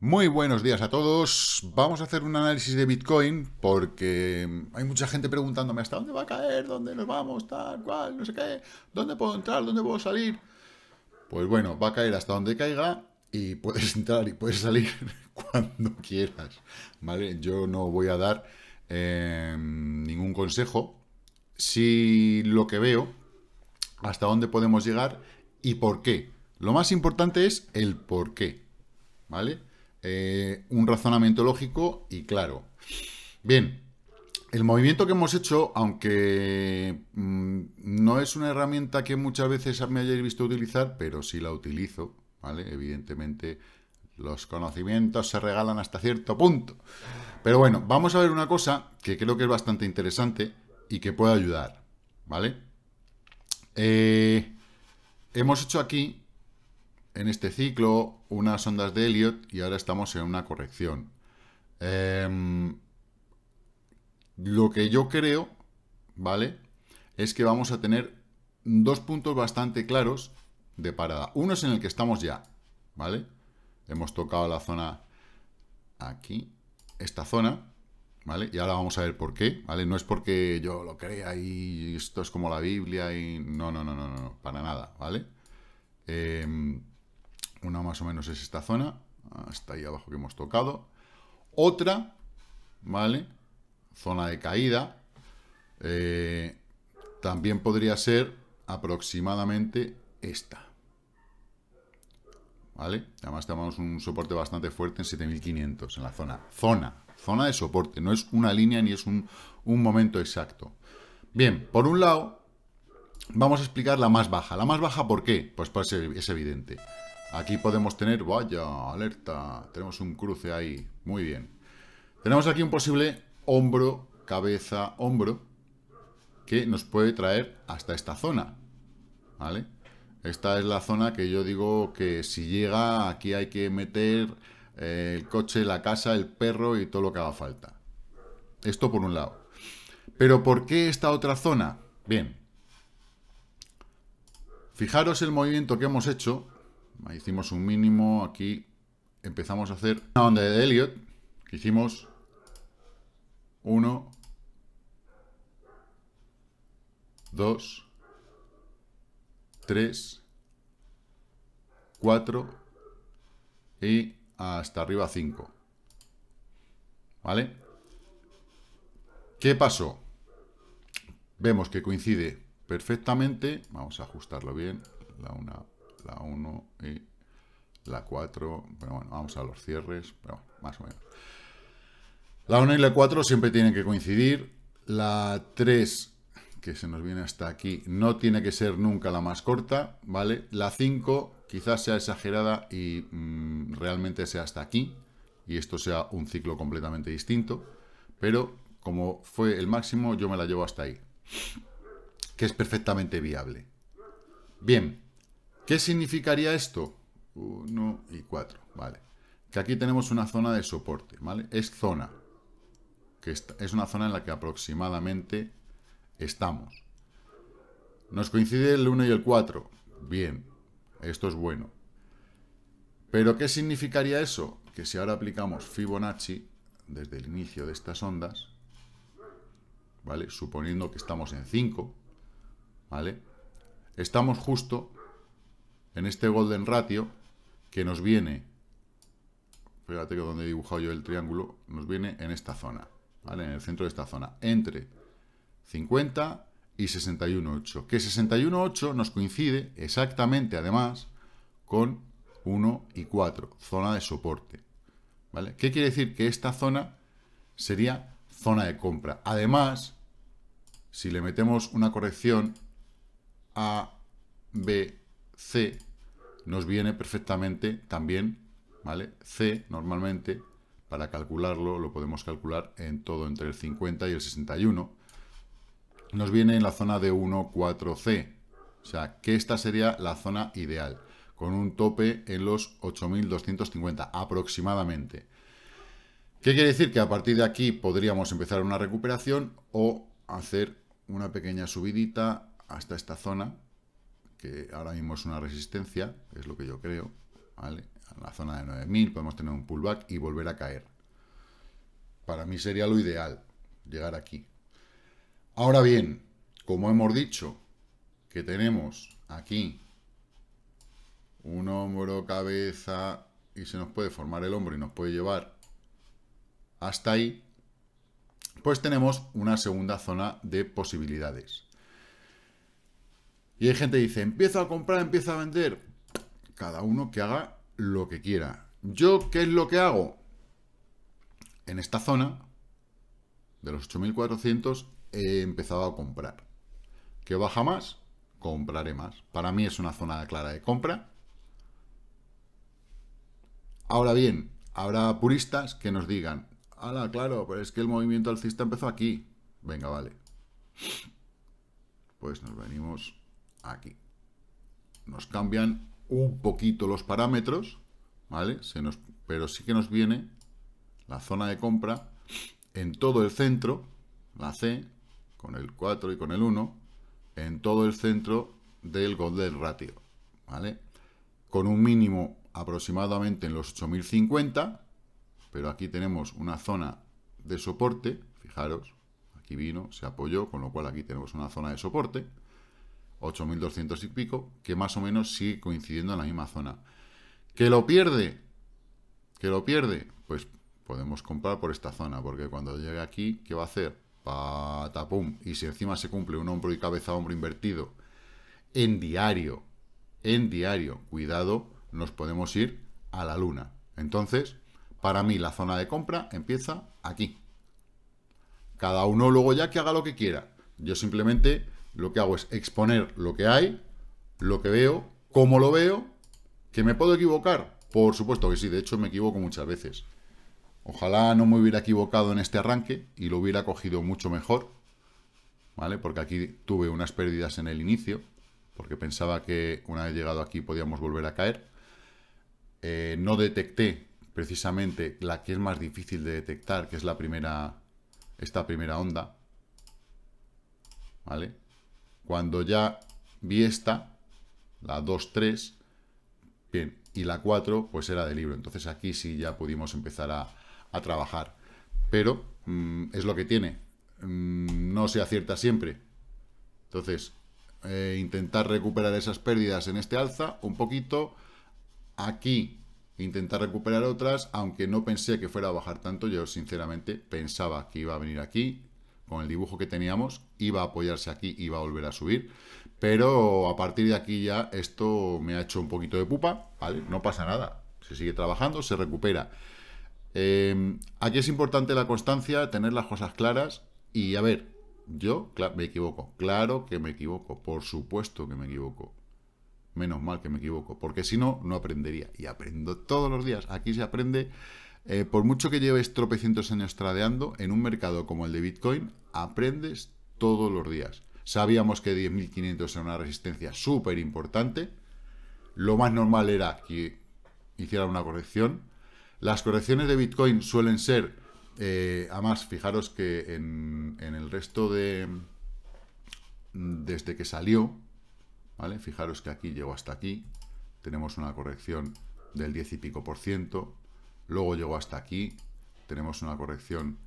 Muy buenos días a todos. Vamos a hacer un análisis de Bitcoin porque hay mucha gente preguntándome hasta dónde va a caer, dónde nos vamos, tal, cual, no sé qué, dónde puedo entrar, dónde puedo salir. Pues bueno, va a caer hasta donde caiga y puedes entrar y puedes salir cuando quieras. ¿Vale? Yo no voy a dar em, ningún consejo. Si lo que veo, hasta dónde podemos llegar y por qué. Lo más importante es el por qué, ¿vale? Eh, un razonamiento lógico y claro. Bien, el movimiento que hemos hecho, aunque mm, no es una herramienta que muchas veces me hayáis visto utilizar, pero sí la utilizo, ¿vale? Evidentemente los conocimientos se regalan hasta cierto punto. Pero bueno, vamos a ver una cosa que creo que es bastante interesante y que puede ayudar, ¿vale? Eh, hemos hecho aquí en este ciclo unas ondas de Elliot y ahora estamos en una corrección. Em, lo que yo creo, ¿vale? Es que vamos a tener dos puntos bastante claros de parada. Uno es en el que estamos ya, ¿vale? Hemos tocado la zona aquí, esta zona, ¿vale? Y ahora vamos a ver por qué, ¿vale? No es porque yo lo crea y esto es como la Biblia y... No, no, no, no, no, para nada, ¿vale? Eh, una más o menos es esta zona, hasta ahí abajo que hemos tocado. Otra, ¿vale? Zona de caída. Eh, también podría ser aproximadamente esta. ¿Vale? Además tenemos un soporte bastante fuerte en 7500 en la zona. Zona, zona de soporte. No es una línea ni es un, momento exacto. Bien, por un lado, vamos a explicar la más baja. ¿La más baja por qué? Pues, pues es evidente. Aquí podemos tener, vaya, alerta, tenemos un cruce ahí, muy bien. Tenemos aquí un posible hombro, cabeza, hombro, que nos puede traer hasta esta zona, ¿vale? Esta es la zona que yo digo que si llega, aquí hay que meter eh, el coche, la casa, el perro y todo lo que haga falta. Esto por un lado. Pero ¿por qué esta otra zona? Bien. Fijaros el movimiento que hemos hecho hicimos un mínimo, aquí empezamos a hacer una onda de Elliot, hicimos 1, 2, 3, 4 y hasta arriba 5. ¿Vale? ¿Qué pasó? Vemos que coincide perfectamente. Vamos a ajustarlo bien. La una la 1 y la 4, pero bueno, vamos a los cierres, pero bueno, más o menos. La 1 y la 4 siempre tienen que coincidir, la 3 que se nos viene hasta aquí, no tiene que ser nunca la más corta, ¿vale? La 5 quizás sea exagerada y mm, realmente sea hasta aquí, y esto sea un ciclo completamente distinto, pero como fue el máximo, yo me la llevo hasta ahí, que es perfectamente viable. Bien, ¿Qué significaría esto? 1 y 4, vale. Que aquí tenemos una zona de soporte, ¿vale? Es zona, que es una zona en la que aproximadamente estamos. Nos coincide el 1 y el 4, bien, esto es bueno. Pero ¿qué significaría eso? Que si ahora aplicamos Fibonacci desde el inicio de estas ondas, ¿vale? Suponiendo que estamos en 5, ¿vale? Estamos justo en este golden ratio que nos viene, fíjate que donde he dibujado yo el triángulo, nos viene en esta zona, ¿vale? En el centro de esta zona, entre 50 y 61.8. Que 61.8 nos coincide exactamente, además, con 1 y 4, zona de soporte. ¿Vale? ¿Qué quiere decir? Que esta zona sería zona de compra. Además, si le metemos una corrección A, B, C nos viene perfectamente también, ¿vale? C normalmente, para calcularlo, lo podemos calcular en todo entre el 50 y el 61, nos viene en la zona de 14 c O sea, que esta sería la zona ideal, con un tope en los 8.250 aproximadamente. ¿Qué quiere decir? Que a partir de aquí podríamos empezar una recuperación o hacer una pequeña subidita hasta esta zona, que ahora mismo es una resistencia, es lo que yo creo, ¿vale? En la zona de 9000 podemos tener un pullback y volver a caer. Para mí sería lo ideal, llegar aquí. Ahora bien, como hemos dicho, que tenemos aquí un hombro, cabeza, y se nos puede formar el hombro y nos puede llevar hasta ahí, pues tenemos una segunda zona de posibilidades. Y hay gente que dice, empieza a comprar, empieza a vender. Cada uno que haga lo que quiera. ¿Yo qué es lo que hago? En esta zona, de los 8.400, he empezado a comprar. ¿Que baja más? Compraré más. Para mí es una zona clara de compra. Ahora bien, habrá puristas que nos digan, ala, claro, pero es que el movimiento alcista empezó aquí. Venga, vale. Pues nos venimos aquí. Nos cambian un poquito los parámetros, ¿vale? pero sí que nos viene la zona de compra en todo el centro, la C, con el 4 y con el 1, en todo el centro del Golden Ratio, ¿vale? Con un mínimo aproximadamente en los 8050, pero aquí tenemos una zona de soporte, fijaros, aquí vino, se apoyó, con lo cual aquí tenemos una zona de soporte, 8.200 y pico, que más o menos sigue coincidiendo en la misma zona. ¿Que lo pierde? ¿Que lo pierde? Pues podemos comprar por esta zona, porque cuando llegue aquí, ¿qué va a hacer? tapum Y si encima se cumple un hombro y cabeza hombro invertido en diario, en diario, cuidado, nos podemos ir a la luna. Entonces, para mí la zona de compra empieza aquí. Cada uno luego ya que haga lo que quiera. Yo simplemente lo que hago es exponer lo que hay, lo que veo, cómo lo veo, que me puedo equivocar. Por supuesto que sí, de hecho me equivoco muchas veces. Ojalá no me hubiera equivocado en este arranque y lo hubiera cogido mucho mejor, ¿vale? Porque aquí tuve unas pérdidas en el inicio, porque pensaba que una vez llegado aquí podíamos volver a caer. Eh, no detecté precisamente la que es más difícil de detectar, que es la primera, esta primera onda, ¿vale? Cuando ya vi esta, la 2, 3, bien, y la 4, pues era de libro. Entonces aquí sí ya pudimos empezar a, trabajar. Pero mm, es lo que tiene. Mm, no se acierta siempre. Entonces, eh, intentar recuperar esas pérdidas en este alza un poquito. Aquí intentar recuperar otras, aunque no pensé que fuera a bajar tanto. Yo sinceramente pensaba que iba a venir aquí, el dibujo que teníamos, iba a apoyarse aquí, iba a volver a subir, pero a partir de aquí ya esto me ha hecho un poquito de pupa, ¿vale? No pasa nada, se sigue trabajando, se recupera. Em, aquí es importante la constancia, tener las cosas claras y a ver, yo me equivoco, claro que me equivoco, por supuesto que me equivoco. Menos mal que me equivoco, porque si no, no aprendería. Y aprendo todos los días. Aquí se aprende eh, por mucho que lleves tropecientos años tradeando, en un mercado como el de Bitcoin aprendes todos los días. Sabíamos que 10.500 era una resistencia súper importante. Lo más normal era que hiciera una corrección. Las correcciones de Bitcoin suelen ser, eh, además, fijaros que en, el resto de... Mm, desde que salió, ¿vale? Fijaros que aquí llegó hasta aquí. Tenemos una corrección del 10 y pico por ciento luego llegó hasta aquí, tenemos una corrección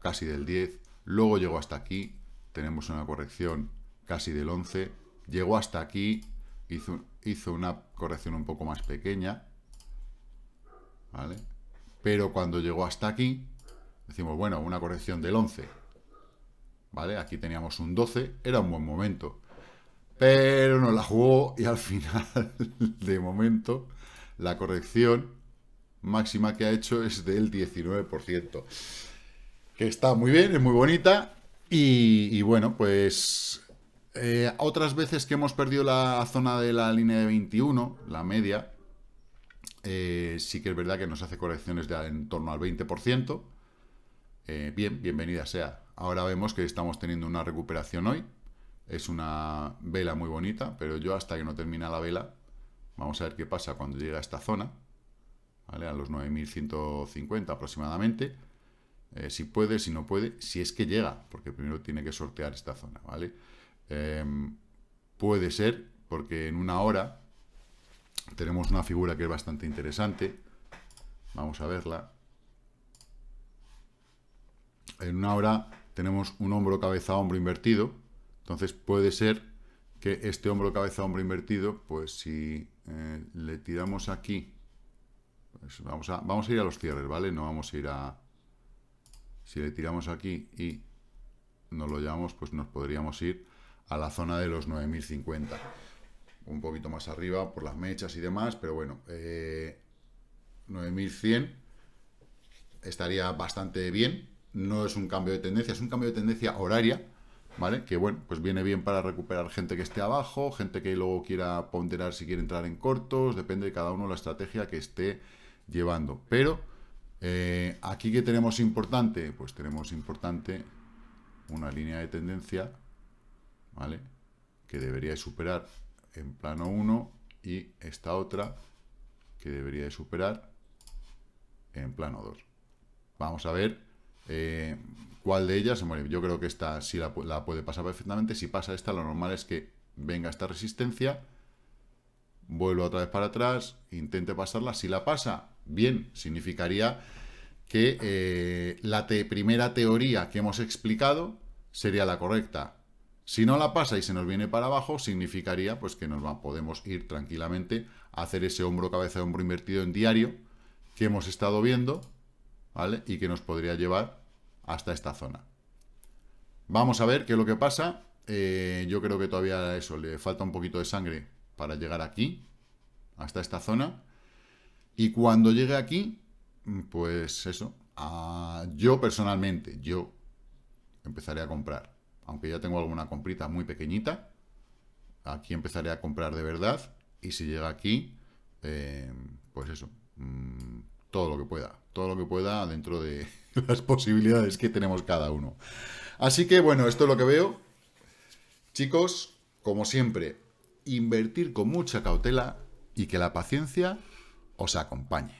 casi del 10, luego llegó hasta aquí, tenemos una corrección casi del 11, llegó hasta aquí, hizo, hizo una corrección un poco más pequeña, ¿vale? Pero cuando llegó hasta aquí, decimos, bueno, una corrección del 11, ¿vale? Aquí teníamos un 12, era un buen momento, pero no la jugó y al final, de momento, la corrección máxima que ha hecho es del 19%. Que está muy bien, es muy bonita. Y, bueno, pues eh, otras veces que hemos perdido la zona de la línea de 21, la media, eh, sí que es verdad que nos hace correcciones de en torno al 20%. Eh, bien, bienvenida sea. Ahora vemos que estamos teniendo una recuperación hoy. Es una vela muy bonita, pero yo hasta que no termina la vela, vamos a ver qué pasa cuando llega a esta zona. A los 9.150 aproximadamente. Eh, si puede, si no puede, si es que llega, porque primero tiene que sortear esta zona, ¿vale? Em, puede ser, porque en una hora tenemos una figura que es bastante interesante. Vamos a verla. En una hora tenemos un hombro cabeza hombro invertido, entonces puede ser que este hombro cabeza hombro invertido, pues si eh, le tiramos aquí pues vamos a, vamos a ir a los cierres, ¿vale? No vamos a ir a... Si le tiramos aquí y no lo llevamos, pues nos podríamos ir a la zona de los 9050. Un poquito más arriba por las mechas y demás, pero bueno, 9100 eh, estaría bastante bien. No es un cambio de tendencia, es un cambio de tendencia horaria, ¿vale? Que bueno, pues viene bien para recuperar gente que esté abajo, gente que luego quiera ponderar si quiere entrar en cortos, depende de cada uno la estrategia que esté llevando. Pero eh, aquí que tenemos importante, pues tenemos importante una línea de tendencia, ¿vale? Que debería de superar en plano 1 y esta otra que debería de superar en plano 2. Vamos a ver eh, cuál de ellas, yo creo que esta sí la, puede pasar perfectamente, si pasa esta lo normal es que venga esta resistencia, vuelvo otra vez para atrás, intente pasarla, si la pasa, bien, significaría que eh, la primera teoría que hemos explicado sería la correcta. Si no la pasa y se nos viene para abajo, significaría pues, que nos podemos ir tranquilamente a hacer ese hombro-cabeza-hombro invertido en diario que hemos estado viendo y que nos podría llevar hasta esta zona. Vamos a ver qué es lo que pasa. Eh, yo creo que todavía eso, le falta un poquito de sangre para llegar aquí, hasta esta zona. Y cuando llegue aquí, pues eso, yo personalmente, yo empezaré a comprar. Aunque ya tengo alguna comprita muy pequeñita, aquí empezaré a comprar de verdad. Y si llega aquí, eh, pues eso, mm, todo lo que pueda. Todo lo que pueda dentro de las posibilidades que tenemos cada uno. Así que bueno, esto es lo que veo. Chicos, como siempre, invertir con mucha cautela y que la paciencia os acompañe.